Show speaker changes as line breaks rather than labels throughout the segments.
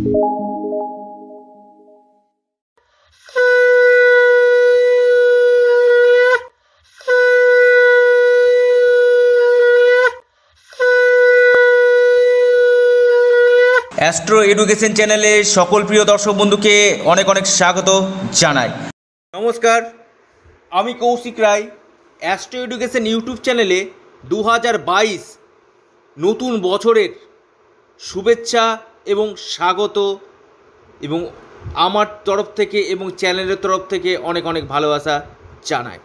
astro education চ্যানেলে সকল প্রিয় দর্শক বন্ধুকে অনেক অনেক স্বাগত জানাই নমস্কার আমি Kaushik Roy astro education YouTube চ্যানেলে দু নতুন বছরের শুভেচ্ছা এবং স্বাগত এবং আমার তরফ থেকে এবং চ্যানেলের তরফ থেকে অনেক অনেক ভালোবাসা জানায়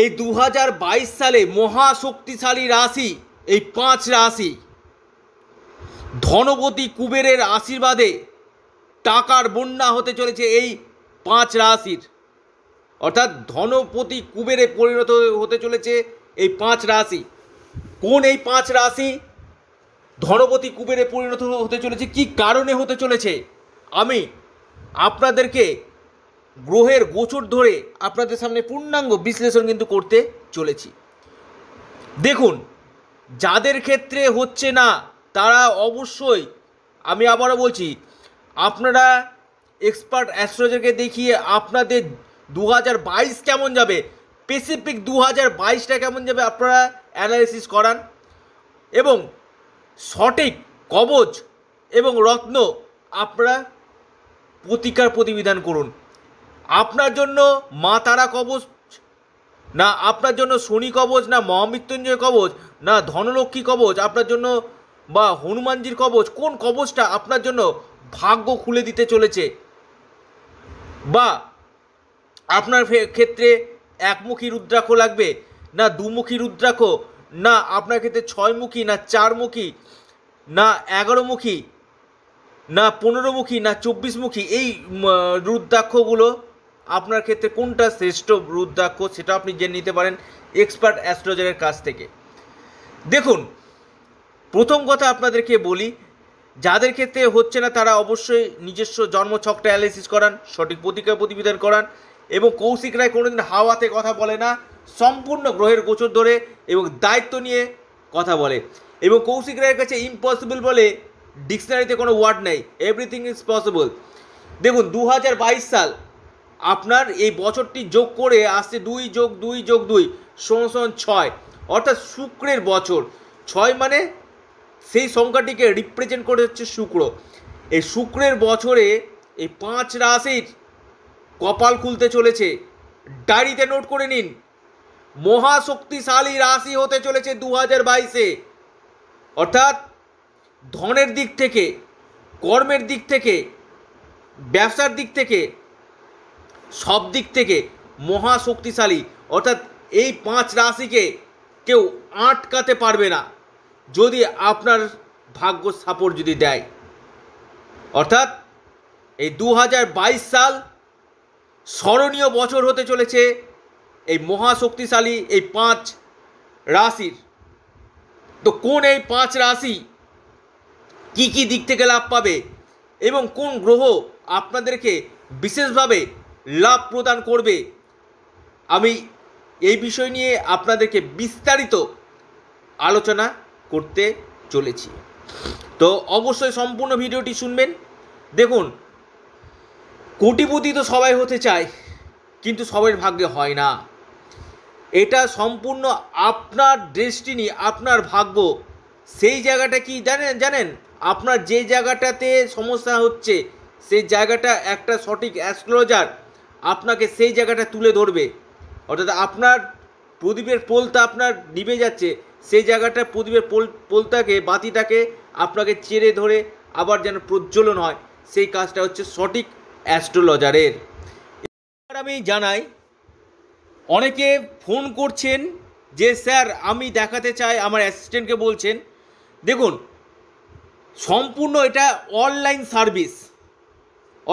এই দু সালে মহাশক্তিশালী রাশি এই পাঁচ রাশি ধনপতি কুবেরের আশীর্বাদে টাকার বন্যা হতে চলেছে এই পাঁচ রাশির অর্থাৎ ধনপতি কুবেরে পরিণত হতে চলেছে এই পাঁচ রাশি কোন এই পাঁচ রাশি ধনপতি কুবেরে পরিণত হতে চলেছে কি কারণে হতে চলেছে আমি আপনাদেরকে গ্রহের গোচর ধরে আপনাদের সামনে পূর্ণাঙ্গ বিশ্লেষণ কিন্তু করতে চলেছি দেখুন যাদের ক্ষেত্রে হচ্ছে না তারা অবশ্যই আমি আবারও বলছি আপনারা এক্সপার্ট অ্যাস্ট্রোলজারকে দেখিয়ে আপনাদের দু কেমন যাবে স্পেসিফিক দু হাজার বাইশটা কেমন যাবে আপনারা অ্যানালিসিস করান এবং সঠিক কবচ এবং রত্ন আপনারা প্রতিকার প্রতিবিধান করুন আপনার জন্য মা তারা কবচ না আপনার জন্য শনি কবচ না মহামৃত্যুঞ্জয় কবচ না ধনলক্ষ্মী কবচ আপনার জন্য বা হনুমানজির কবচ কোন কবচটা আপনার জন্য ভাগ্য খুলে দিতে চলেছে বা আপনার ক্ষেত্রে একমুখী রুদ্রাক্ষ লাগবে না দুমুখী রুদ্রাক্ষ না আপনার ক্ষেত্রে ছয়মুখী না চারমুখী না এগারোমুখী না পনেরোমুখী না চব্বিশমুখী এই রুদ্রাক্ষগুলো আপনার ক্ষেত্রে কোনটা শ্রেষ্ঠ রুদ্রাক্ষ সেটা আপনি জেনে নিতে পারেন এক্সপার্ট অ্যাস্ট্রোলজারের কাছ থেকে দেখুন প্রথম কথা আপনাদেরকে বলি যাদের ক্ষেত্রে হচ্ছে না তারা অবশ্যই নিজস্ব জন্মছক ডায়ালিসিস করান সঠিক প্রতিক্রিয়া প্রতিবেদন করান এবং কৌশিক রায় কোনোদিন হাওয়াতে কথা বলে না সম্পূর্ণ গ্রহের গোচর ধরে এবং দায়িত্ব নিয়ে কথা বলে এবং কৌশিক রায়ের কাছে ইম্পসিবল বলে ডিকশনারিতে কোনো ওয়ার্ড নেই এভরিথিং ইজ পসিবল দেখুন দু সাল আপনার এই বছরটি যোগ করে আসছে দুই যোগ দুই যোগ দুই শোন ছয় অর্থাৎ শুক্রের বছর ছয় মানে সেই সংখ্যাটিকে রিপ্রেজেন্ট করে হচ্ছে শুক্র এই শুক্রের বছরে এই পাঁচ রাশির কপাল খুলতে চলেছে ডায়েরিতে নোট করে নিন মহাশক্তিশালী রাশি হতে চলেছে দু হাজার বাইশে অর্থাৎ ধনের দিক থেকে কর্মের দিক থেকে ব্যবসার দিক থেকে সব দিক থেকে মহাশক্তিশালী অর্থাৎ এই পাঁচ রাশিকে কেউ আটকাতে পারবে না যদি আপনার ভাগ্য সাপোর্ট যদি দেয় অর্থাৎ এই দু সাল স্মরণীয় বছর হতে চলেছে এই মহাশক্তিশালী এই পাঁচ রাশির তো কোন এই পাঁচ রাশি কি কি দিক থেকে লাভ পাবে এবং কোন গ্রহ আপনাদেরকে বিশেষভাবে লাভ প্রদান করবে আমি এই বিষয় নিয়ে আপনাদেরকে বিস্তারিত আলোচনা করতে চলেছি তো অবশ্যই সম্পূর্ণ ভিডিওটি শুনবেন দেখুন কোটিপতি তো সবাই হতে চায় কিন্তু সবার ভাগ্যে হয় না এটা সম্পূর্ণ আপনার ডেস্টিনি আপনার ভাগ্য সেই জায়গাটা কি জানেন জানেন আপনার যে জায়গাটাতে সমস্যা হচ্ছে সেই জায়গাটা একটা সঠিক অ্যাস্ট্রোলজার আপনাকে সেই জায়গাটা তুলে ধরবে অর্থাৎ আপনার প্রদীপের পোলতা আপনার নিভে যাচ্ছে সেই জায়গাটা প্রদীপের পোল পোলতাকে বাতিটাকে আপনাকে চেড়ে ধরে আবার যেন প্রজ্বলন হয় সেই কাজটা হচ্ছে সঠিক অ্যাস্ট্রোলজারের এবার আমি জানাই অনেকে ফোন করছেন যে স্যার আমি দেখাতে চাই আমার অ্যাসিস্ট্যান্টকে বলছেন দেখুন সম্পূর্ণ এটা অনলাইন সার্ভিস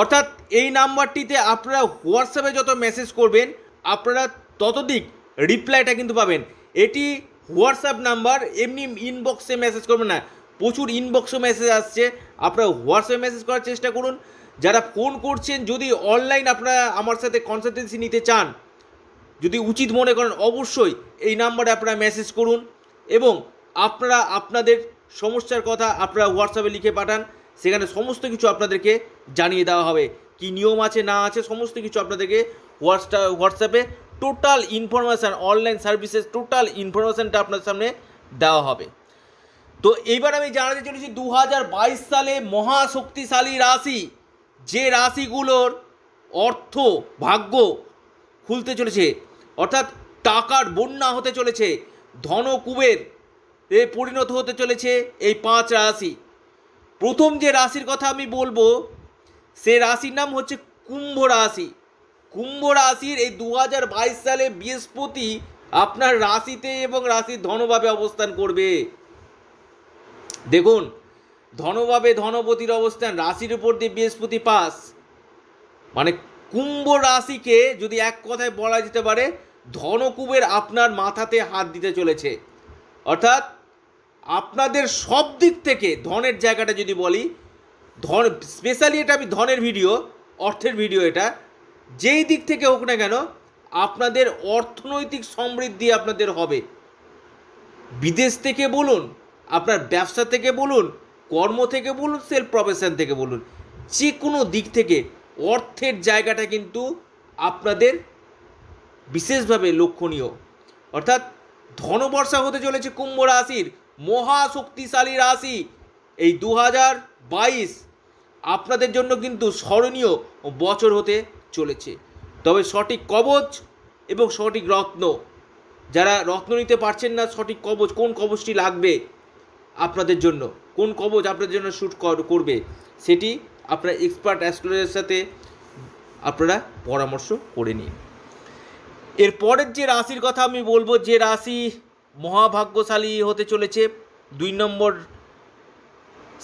অর্থাৎ এই নাম্বারটিতে আপনারা হোয়াটসঅ্যাপে যত মেসেজ করবেন আপনারা ততদিক রিপ্লাইটা কিন্তু পাবেন এটি হোয়াটসঅ্যাপ নাম্বার এমনি ইনবক্সে মেসেজ করবেন না প্রচুর ইনবক্সে মেসেজ আসছে আপনারা হোয়াটসঅ্যাপে মেসেজ করার চেষ্টা করুন যারা ফোন করছেন যদি অনলাইন আপনারা আমার সাথে কনসালটেন্সি নিতে চান যদি উচিত মনে করেন অবশ্যই এই নাম্বারে আপনারা মেসেজ করুন এবং আপনারা আপনাদের সমস্যার কথা আপনারা হোয়াটসঅ্যাপে লিখে পাঠান সেখানে সমস্ত কিছু আপনাদেরকে জানিয়ে দেওয়া হবে কি নিয়ম আছে না আছে সমস্ত কিছু আপনাদেরকে হোয়াটসঅ্যাপ হোয়াটসঅ্যাপে total information online services total ইনফরমেশানটা আপনার সামনে দেওয়া হবে তো এইবার আমি জানাতে চলেছি দু সালে মহাশক্তিশালী রাশি যে রাশিগুলোর অর্থ ভাগ্য খুলতে চলেছে অর্থাৎ টাকার বন্যা হতে চলেছে ধনকুবের এ পরিণত হতে চলেছে এই পাঁচ রাশি প্রথম যে রাশির কথা আমি বলবো সে রাশির নাম হচ্ছে কুম্ভ রাশি কুম্ভ রাশির এই দু সালে বৃহস্পতি আপনার রাশিতে এবং রাশির ধনভাবে অবস্থান করবে দেখুন ধনভাবে ধনপতির অবস্থান রাশির উপর দিয়ে বৃহস্পতি পাস মানে কুম্ভ রাশিকে যদি এক কথায় বলা যেতে পারে ধনকুবের আপনার মাথাতে হাত দিতে চলেছে অর্থাৎ আপনাদের সব দিক থেকে ধনের জায়গাটা যদি বলি ধন স্পেশালি এটা আমি ধনের ভিডিও অর্থের ভিডিও এটা যেই দিক থেকে হোক না কেন আপনাদের অর্থনৈতিক সমৃদ্ধি আপনাদের হবে বিদেশ থেকে বলুন আপনার ব্যবসা থেকে বলুন কর্ম থেকে বলুন সেলফ প্রফেশন থেকে বলুন যে কোনো দিক থেকে অর্থের জায়গাটা কিন্তু আপনাদের বিশেষভাবে লক্ষণীয় অর্থাৎ ধনবর্ষা হতে চলেছে কুম্ভ রাশির মহাশক্তিশালী রাশি এই দু আপনাদের জন্য কিন্তু স্মরণীয় বছর হতে চলেছে তবে সঠিক কবচ এবং সঠিক রত্ন যারা রত্ন নিতে পারছেন না সঠিক কবচ কোন কবচটি লাগবে আপনাদের জন্য কোন কবচ আপনার জন্য শ্যুট করবে সেটি আপনার এক্সপার্ট অ্যাস্ট্রোলজারের সাথে আপনারা পরামর্শ করে নিন এরপরের যে রাশির কথা আমি বলবো যে রাশি মহাভাগ্যশালী হতে চলেছে দুই নম্বর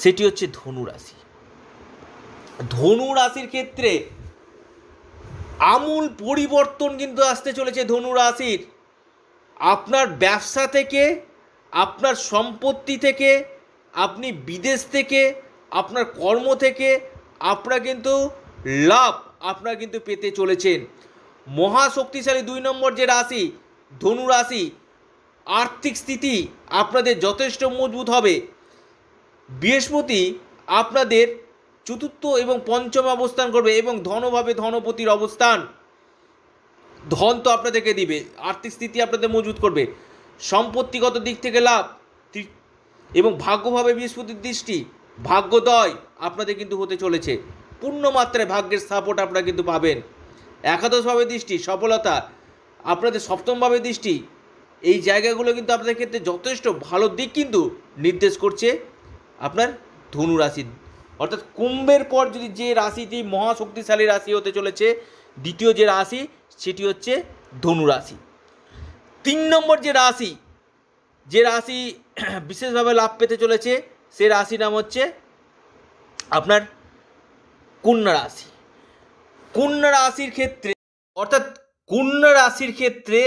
সেটি হচ্ছে ধনু রাশি ধনু রাশির ক্ষেত্রে আমূল পরিবর্তন কিন্তু আসতে চলেছে ধনু রাশির আপনার ব্যবসা থেকে আপনার সম্পত্তি থেকে আপনি বিদেশ থেকে আপনার কর্ম থেকে আপনারা কিন্তু লাভ আপনারা কিন্তু পেতে চলেছেন মহাশক্তিশালী দুই নম্বর যে রাশি ধনু রাশি আর্থিক স্থিতি আপনাদের যথেষ্ট মজবুত হবে বৃহস্পতি আপনাদের চতুর্থ এবং পঞ্চম অবস্থান করবে এবং ধনভাবে ধনপতির অবস্থান ধন তো আপনাদেরকে দিবে আর্থিক স্থিতি আপনাদের মজবুত করবে সম্পত্তিগত দিক থেকে লাভ এবং ভাগ্যভাবে বৃহস্পতির দৃষ্টি ভাগ্যদয় আপনাদের কিন্তু হতে চলেছে পূর্ণ মাত্রায় ভাগ্যের সাপোর্ট আপনারা কিন্তু পাবেন একাদশভাবে দৃষ্টি সফলতা আপনাদের সপ্তমভাবে দৃষ্টি এই জায়গাগুলো কিন্তু আপনাদের ক্ষেত্রে যথেষ্ট ভালো দিক কিন্তু নির্দেশ করছে আপনার ধনু রাশি অর্থাৎ কুম্ভের পর যদি যে রাশিটি মহাশক্তিশালী রাশি হতে চলেছে দ্বিতীয় যে রাশি সেটি হচ্ছে ধনু রাশি তিন নম্বর যে রাশি যে রাশি বিশেষভাবে লাভ পেতে চলেছে সে রাশি নাম হচ্ছে আপনার কন্যা রাশি কন্যা রাশির ক্ষেত্রে অর্থাৎ কন্যা রাশির ক্ষেত্রে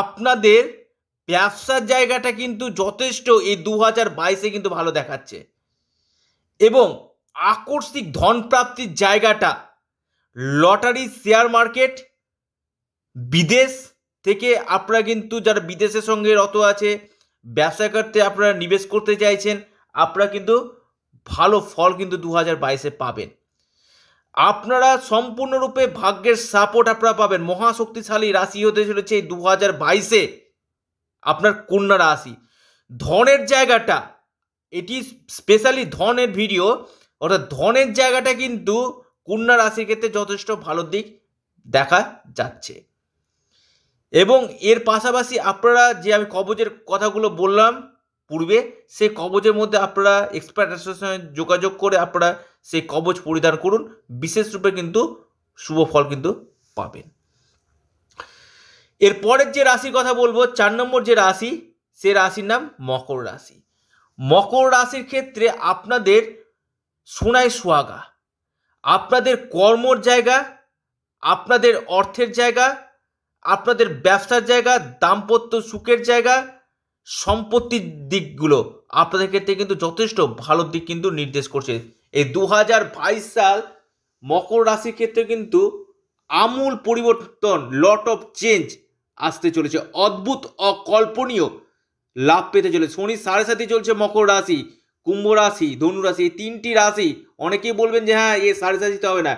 আপনাদের ব্যবসার জায়গাটা কিন্তু যথেষ্ট এই দু হাজার বাইশে কিন্তু ভালো দেখাচ্ছে এবং আকস্মিক ধনপ্রাপ্তির জায়গাটা লটারি শেয়ার মার্কেট বিদেশ থেকে আপনারা কিন্তু যারা বিদেশের সঙ্গে রত আছে ব্যবসা করতে আপনারা নিবেশ করতে চাইছেন আপনারা কিন্তু ভালো ফল কিন্তু দু হাজার বাইশে পাবেন আপনারা সম্পূর্ণরূপে ভাগ্যের সাপোর্ট আপনারা পাবেন মহাশক্তিশালী রাশি হতে চলেছে এই দু হাজার বাইশে আপনার কন্যা রাশি ধনের জায়গাটা এটি স্পেশালি ধনের ভিডিও অর্থাৎ ধনের জায়গাটা কিন্তু কন্যা রাশির ক্ষেত্রে যথেষ্ট ভালো দিক দেখা যাচ্ছে এবং এর পাশাপাশি আপনারা যে আমি কবচের কথাগুলো বললাম পূর্বে সেই কবচের মধ্যে আপনারা এক্সপার্ট অ্যাসোসিয়েশনে যোগাযোগ করে আপনারা সেই কবচ পরিধান করুন বিশেষরূপে কিন্তু শুভ ফল কিন্তু পাবেন এর পরের যে রাশির কথা বলবো চার নম্বর যে রাশি সে রাশির নাম মকর রাশি মকর রাশির ক্ষেত্রে আপনাদের সোনায় সোয়াগা আপনাদের কর্মর জায়গা আপনাদের অর্থের জায়গা আপনাদের ব্যবসার জায়গা দাম্পত্য সুখের জায়গা সম্পত্তির দিকগুলো আপনাদের ক্ষেত্রে কিন্তু যথেষ্ট ভালো দিক কিন্তু নির্দেশ করছে এই দু সাল মকর রাশির ক্ষেত্রে কিন্তু আমূল পরিবর্তন লট অফ চেঞ্জ আসতে চলেছে অদ্ভুত অকল্পনীয় লাভ পেতে চলে শনি সাড়ে সাথে চলছে মকর রাশি কুম্ভ রাশি ধনু রাশি এই তিনটি রাশি অনেকেই বলবেন যে হ্যাঁ এ সাড়ে সাথিতে হবে না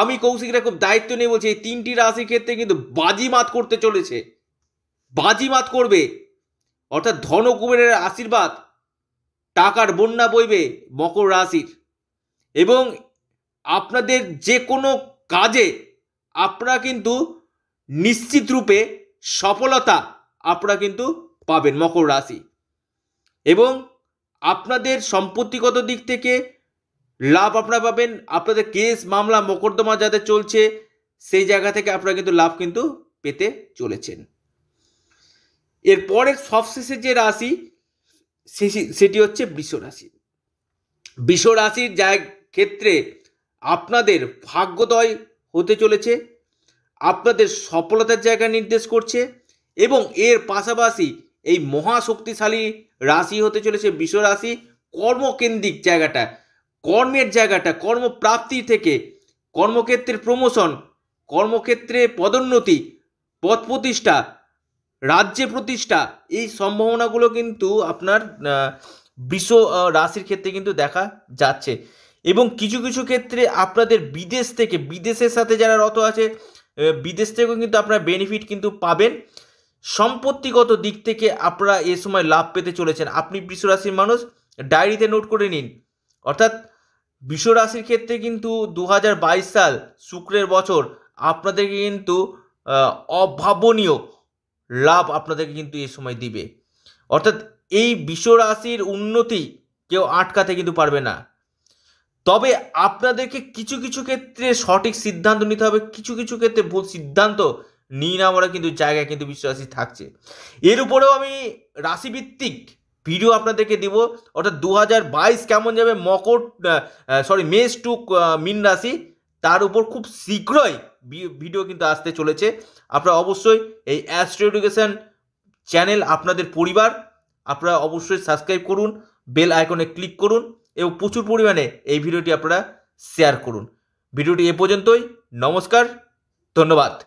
আমি কৌশিক খুব দায়িত্ব নিয়ে বলছি এই তিনটি রাশির ক্ষেত্রে কিন্তু বাজিমাত করতে চলেছে বাজিমাত করবে অর্থাৎ ধনকুবেরের আশীর্বাদ টাকার বন্যা বইবে মকর রাশির এবং আপনাদের যে কোনো কাজে আপনারা কিন্তু নিশ্চিত রূপে সফলতা আপনারা কিন্তু পাবেন মকর রাশি এবং আপনাদের সম্পত্তিগত দিক থেকে লাভ আপনারা পাবেন আপনাদের কেস মামলা মোকদ্দমা যাতে চলছে সেই জায়গা থেকে আপনারা কিন্তু লাভ কিন্তু পেতে চলেছেন এরপরের সবশেষে যে রাশি সেটি হচ্ছে বিশ্ব রাশি বৃষ রাশির ক্ষেত্রে আপনাদের ভাগ্যদয় হতে চলেছে আপনাদের সফলতার জায়গা নির্দেশ করছে এবং এর পাশাপাশি এই মহাশক্তিশালী রাশি হতে চলেছে বৃষ রাশি কর্মকেন্দ্রিক জায়গাটা কর্মের জায়গাটা কর্মপ্রাপ্তি থেকে কর্মক্ষেত্রের প্রমোশন কর্মক্ষেত্রে পদোন্নতি পদ প্রতিষ্ঠা রাজ্যে প্রতিষ্ঠা এই সম্ভাবনাগুলো কিন্তু আপনার বিশ্ব রাশির ক্ষেত্রে কিন্তু দেখা যাচ্ছে এবং কিছু কিছু ক্ষেত্রে আপনাদের বিদেশ থেকে বিদেশের সাথে যারা রত আছে বিদেশ থেকেও কিন্তু আপনার বেনিফিট কিন্তু পাবেন সম্পত্তিগত দিক থেকে আপনারা এ সময় লাভ পেতে চলেছেন আপনি বিশ্ব রাশির মানুষ ডায়েরিতে নোট করে নিন অর্থাৎ রাশির ক্ষেত্রে কিন্তু দু সাল শুক্রের বছর আপনাদেরকে কিন্তু অভাবনীয় লাভ আপনাদেরকে কিন্তু এই সময় দিবে অর্থাৎ এই রাশির উন্নতি কেউ আটকাতে কিন্তু পারবে না তবে আপনাদেরকে কিছু কিছু ক্ষেত্রে সঠিক সিদ্ধান্ত নিতে হবে কিছু কিছু ক্ষেত্রে ভুল সিদ্ধান্ত নিয়ে নেওয়ার কিন্তু জায়গায় কিন্তু রাশি থাকছে এর উপরেও আমি রাশিভিত্তিক ভিডিও আপনাদেরকে দিব অর্থাৎ দু কেমন যাবে মকর সরি মেষ টু মিন রাশি তার উপর খুব শীঘ্রই ভিডিও কিন্তু আসতে চলেছে আপনারা অবশ্যই এই অ্যাস্ট্রো এডুকেশান চ্যানেল আপনাদের পরিবার আপনারা অবশ্যই সাবস্ক্রাইব করুন বেল আইকনে ক্লিক করুন এবং প্রচুর পরিমাণে এই ভিডিওটি আপনারা শেয়ার করুন ভিডিওটি এ পর্যন্তই নমস্কার ধন্যবাদ